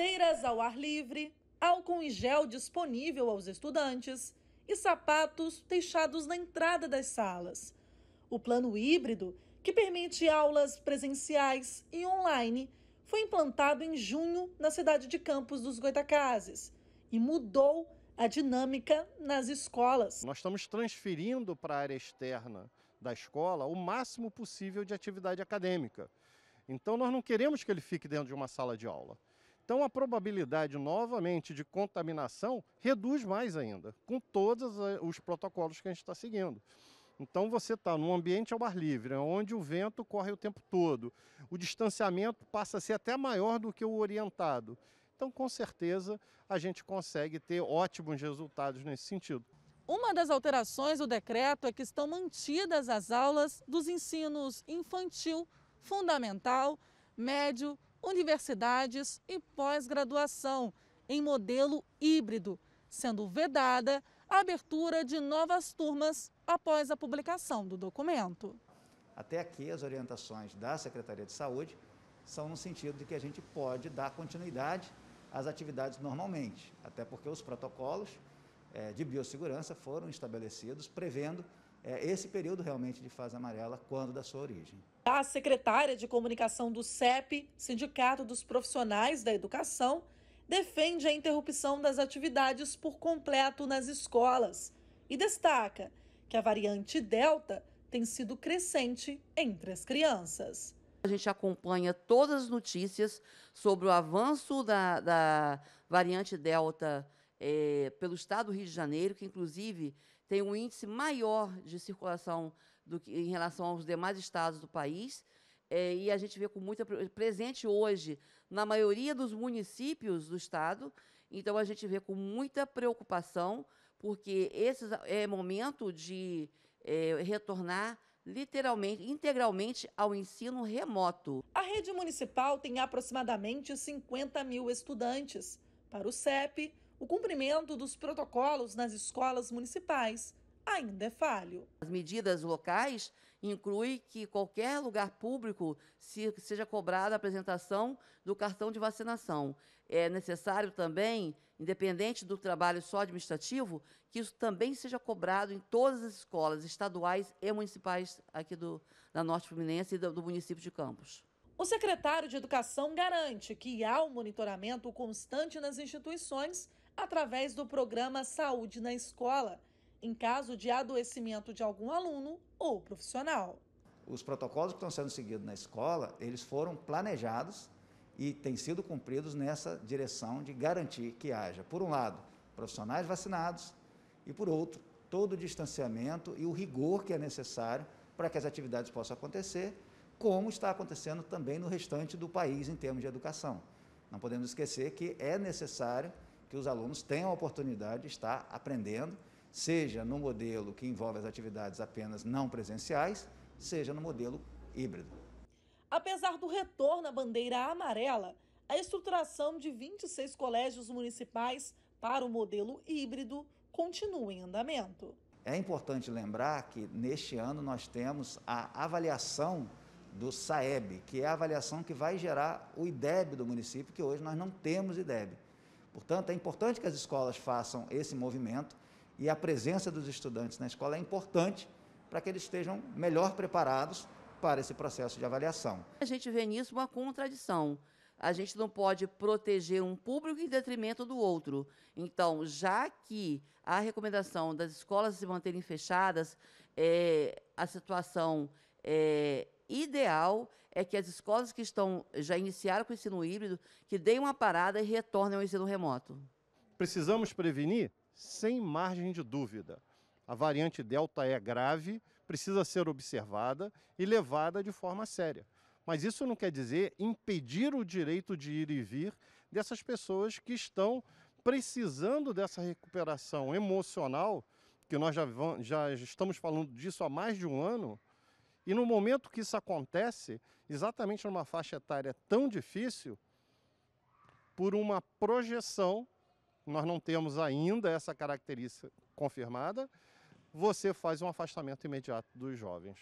Carteiras ao ar livre, álcool em gel disponível aos estudantes e sapatos deixados na entrada das salas. O plano híbrido, que permite aulas presenciais e online, foi implantado em junho na cidade de Campos dos Goitacazes e mudou a dinâmica nas escolas. Nós estamos transferindo para a área externa da escola o máximo possível de atividade acadêmica. Então, nós não queremos que ele fique dentro de uma sala de aula. Então a probabilidade novamente de contaminação reduz mais ainda, com todos eh, os protocolos que a gente está seguindo. Então você está num ambiente ao ar livre, onde o vento corre o tempo todo. O distanciamento passa a ser até maior do que o orientado. Então, com certeza, a gente consegue ter ótimos resultados nesse sentido. Uma das alterações do decreto é que estão mantidas as aulas dos ensinos infantil, fundamental, médio universidades e pós-graduação, em modelo híbrido, sendo vedada a abertura de novas turmas após a publicação do documento. Até aqui, as orientações da Secretaria de Saúde são no sentido de que a gente pode dar continuidade às atividades normalmente, até porque os protocolos eh, de biossegurança foram estabelecidos prevendo é, esse período realmente de fase amarela, quando da sua origem. A secretária de comunicação do CEP, Sindicato dos Profissionais da Educação, defende a interrupção das atividades por completo nas escolas e destaca que a variante Delta tem sido crescente entre as crianças. A gente acompanha todas as notícias sobre o avanço da, da variante Delta é, pelo estado do Rio de Janeiro, que inclusive tem um índice maior de circulação do que, em relação aos demais estados do país. É, e a gente vê com muita presente hoje na maioria dos municípios do estado. Então a gente vê com muita preocupação, porque esse é, é momento de é, retornar literalmente, integralmente ao ensino remoto. A rede municipal tem aproximadamente 50 mil estudantes. Para o CEP, o cumprimento dos protocolos nas escolas municipais ainda é falho. As medidas locais incluem que qualquer lugar público se, seja cobrada a apresentação do cartão de vacinação. É necessário também, independente do trabalho só administrativo, que isso também seja cobrado em todas as escolas estaduais e municipais aqui do, da Norte Fluminense e do, do município de Campos. O secretário de Educação garante que há um monitoramento constante nas instituições através do programa Saúde na Escola, em caso de adoecimento de algum aluno ou profissional. Os protocolos que estão sendo seguidos na escola, eles foram planejados e têm sido cumpridos nessa direção de garantir que haja, por um lado, profissionais vacinados e, por outro, todo o distanciamento e o rigor que é necessário para que as atividades possam acontecer, como está acontecendo também no restante do país em termos de educação. Não podemos esquecer que é necessário que os alunos tenham a oportunidade de estar aprendendo, seja no modelo que envolve as atividades apenas não presenciais, seja no modelo híbrido. Apesar do retorno à bandeira amarela, a estruturação de 26 colégios municipais para o modelo híbrido continua em andamento. É importante lembrar que neste ano nós temos a avaliação do SAEB, que é a avaliação que vai gerar o IDEB do município, que hoje nós não temos IDEB. Portanto, é importante que as escolas façam esse movimento e a presença dos estudantes na escola é importante para que eles estejam melhor preparados para esse processo de avaliação. A gente vê nisso uma contradição. A gente não pode proteger um público em detrimento do outro. Então, já que a recomendação das escolas se manterem fechadas, é, a situação é, ideal é que as escolas que estão já iniciaram com o ensino híbrido, que deem uma parada e retornem ao ensino remoto. Precisamos prevenir? Sem margem de dúvida. A variante Delta é grave, precisa ser observada e levada de forma séria. Mas isso não quer dizer impedir o direito de ir e vir dessas pessoas que estão precisando dessa recuperação emocional, que nós já, já estamos falando disso há mais de um ano, e no momento que isso acontece, exatamente numa faixa etária tão difícil, por uma projeção, nós não temos ainda essa característica confirmada, você faz um afastamento imediato dos jovens.